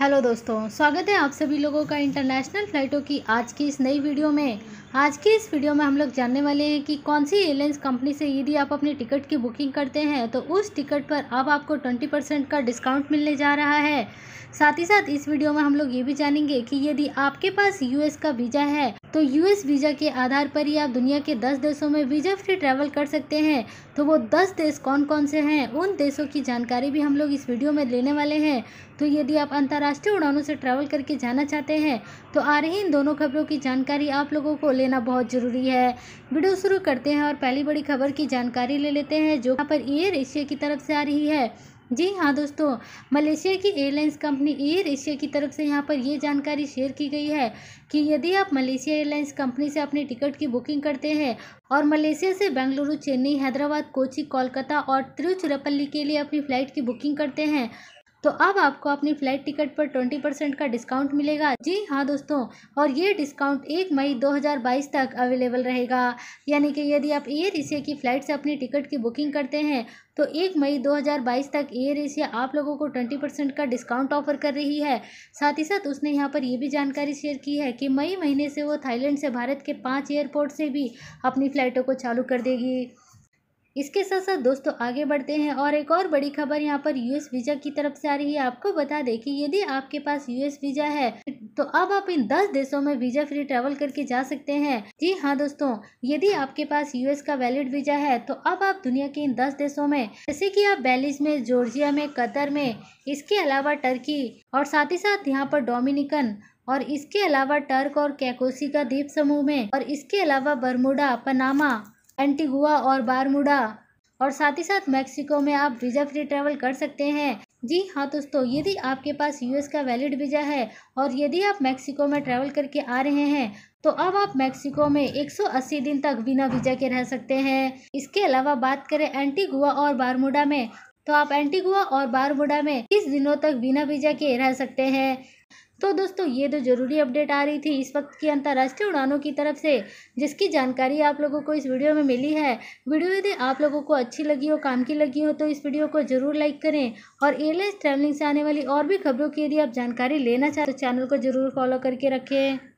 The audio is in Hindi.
हेलो दोस्तों स्वागत है आप सभी लोगों का इंटरनेशनल फ्लाइटों की आज की इस नई वीडियो में आज की इस वीडियो में हम लोग जानने वाले हैं कि कौन सी एयरलाइंस कंपनी से यदि आप अपनी टिकट की बुकिंग करते हैं तो उस टिकट पर अब आप आपको 20 परसेंट का डिस्काउंट मिलने जा रहा है साथ ही साथ इस वीडियो में हम लोग ये भी जानेंगे कि यदि आपके पास यूएस का वीज़ा है तो यूएस वीज़ा के आधार पर ही आप दुनिया के दस देशों में वीज़ा फ्री ट्रैवल कर सकते हैं तो वो दस देश कौन कौन से हैं उन देशों की जानकारी भी हम लोग इस वीडियो में लेने वाले हैं तो यदि आप अंतर्राष्ट्रीय उड़ानों से ट्रैवल करके जाना चाहते हैं तो आ रही इन दोनों खबरों की जानकारी आप लोगों को लेना बहुत ज़रूरी है वीडियो शुरू करते हैं और पहली बड़ी खबर की जानकारी ले लेते हैं जो यहाँ पर एयर एशिया की तरफ से आ रही है जी हाँ दोस्तों मलेशिया की एयरलाइंस कंपनी एयर एशिया की तरफ से यहाँ पर ये जानकारी शेयर की गई है कि यदि आप मलेशिया एयरलाइंस कंपनी से अपनी टिकट की बुकिंग करते हैं और मलेशिया से बेंगलुरु चेन्नई हैदराबाद कोची कोलकाता और तिरुचिरापल्ली के लिए अपनी फ़्लाइट की बुकिंग करते हैं तो अब आपको अपनी फ़्लाइट टिकट पर ट्वेंटी परसेंट का डिस्काउंट मिलेगा जी हाँ दोस्तों और ये डिस्काउंट एक मई 2022 तक अवेलेबल रहेगा यानी कि यदि आप एयर एशिया की फ़्लाइट से अपनी टिकट की बुकिंग करते हैं तो एक मई 2022 तक एयर एशिया आप लोगों को ट्वेंटी परसेंट का डिस्काउंट ऑफर कर रही है साथ ही साथ उसने यहाँ पर यह भी जानकारी शेयर की है कि मई महीने से वो थाईलैंड से भारत के पाँच एयरपोर्ट से भी अपनी फ़्लाइटों को चालू कर देगी इसके साथ साथ दोस्तों आगे बढ़ते हैं और एक और बड़ी खबर यहाँ पर यूएस वीज़ा की तरफ से आ रही है आपको बता दें कि यदि आपके पास यूएस वीज़ा है तो अब आप इन दस देशों में वीज़ा फ्री ट्रेवल करके जा सकते हैं जी हाँ दोस्तों यदि आपके पास यूएस का वैलिड वीज़ा है तो अब आप दुनिया के इन दस देशों में जैसे की आप बेलिज में जॉर्जिया में कतर में इसके अलावा टर्की और साथ ही साथ यहाँ पर डोमिनिकन और इसके अलावा टर्क और कैकोसी का द्वीप समूह में और इसके अलावा बर्मुडा पनामा एंटीगुआ और बारमुडा और साथ ही साथ मैक्सिको में आप वीज़ा फ्री ट्रैवल कर सकते हैं जी हाँ दोस्तों यदि आपके पास यूएस का वैलिड वीज़ा है और यदि आप मैक्सिको में ट्रैवल करके आ रहे हैं तो अब आप मैक्सिको में 180 दिन तक बिना वीज़ा के रह सकते हैं इसके अलावा बात करें एंटीगुआ और बारमुडा में तो आप एंटीगुआ और बारमुडा में तीस दिनों तक बिना वीज़ा के रह सकते हैं तो दोस्तों ये तो ज़रूरी अपडेट आ रही थी इस वक्त की अंतर्राष्ट्रीय उड़ानों की तरफ से जिसकी जानकारी आप लोगों को इस वीडियो में मिली है वीडियो यदि आप लोगों को अच्छी लगी हो काम की लगी हो तो इस वीडियो को जरूर लाइक करें और एयरलाइंस ट्रैवलिंग से आने वाली और भी खबरों की यदि आप जानकारी लेना चाहें तो चैनल को जरूर फॉलो करके रखें